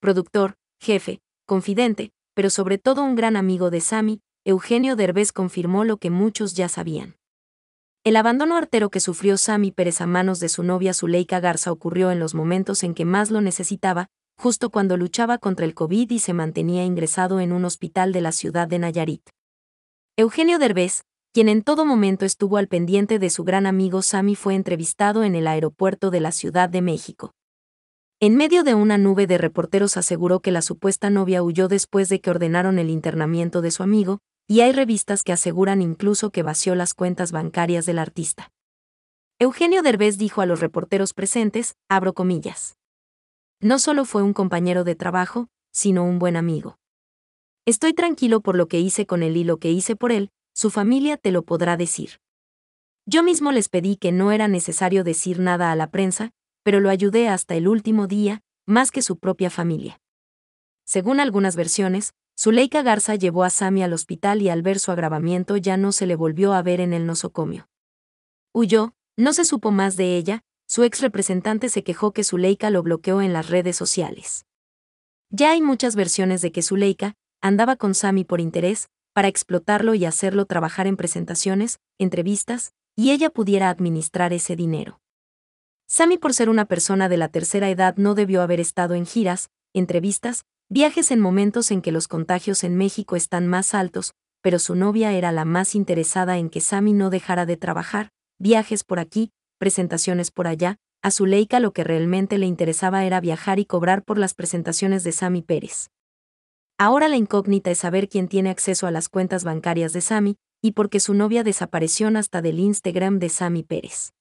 productor, jefe, confidente, pero sobre todo un gran amigo de Sammy, Eugenio Derbez confirmó lo que muchos ya sabían. El abandono artero que sufrió Sammy Pérez a manos de su novia Zuleika Garza ocurrió en los momentos en que más lo necesitaba, justo cuando luchaba contra el COVID y se mantenía ingresado en un hospital de la ciudad de Nayarit. Eugenio Derbez, quien en todo momento estuvo al pendiente de su gran amigo Sammy, fue entrevistado en el aeropuerto de la Ciudad de México. En medio de una nube de reporteros aseguró que la supuesta novia huyó después de que ordenaron el internamiento de su amigo, y hay revistas que aseguran incluso que vació las cuentas bancarias del artista. Eugenio Derbez dijo a los reporteros presentes, abro comillas. No solo fue un compañero de trabajo, sino un buen amigo. Estoy tranquilo por lo que hice con él y lo que hice por él, su familia te lo podrá decir. Yo mismo les pedí que no era necesario decir nada a la prensa, pero lo ayudé hasta el último día, más que su propia familia. Según algunas versiones, Zuleika Garza llevó a Sami al hospital y al ver su agravamiento ya no se le volvió a ver en el nosocomio. Huyó, no se supo más de ella, su ex representante se quejó que Zuleika lo bloqueó en las redes sociales. Ya hay muchas versiones de que Zuleika andaba con Sami por interés, para explotarlo y hacerlo trabajar en presentaciones, entrevistas, y ella pudiera administrar ese dinero. Sammy por ser una persona de la tercera edad no debió haber estado en giras, entrevistas, viajes en momentos en que los contagios en México están más altos, pero su novia era la más interesada en que Sammy no dejara de trabajar, viajes por aquí, presentaciones por allá, a su leica lo que realmente le interesaba era viajar y cobrar por las presentaciones de Sammy Pérez. Ahora la incógnita es saber quién tiene acceso a las cuentas bancarias de Sammy, y por qué su novia desapareció hasta del Instagram de Sammy Pérez.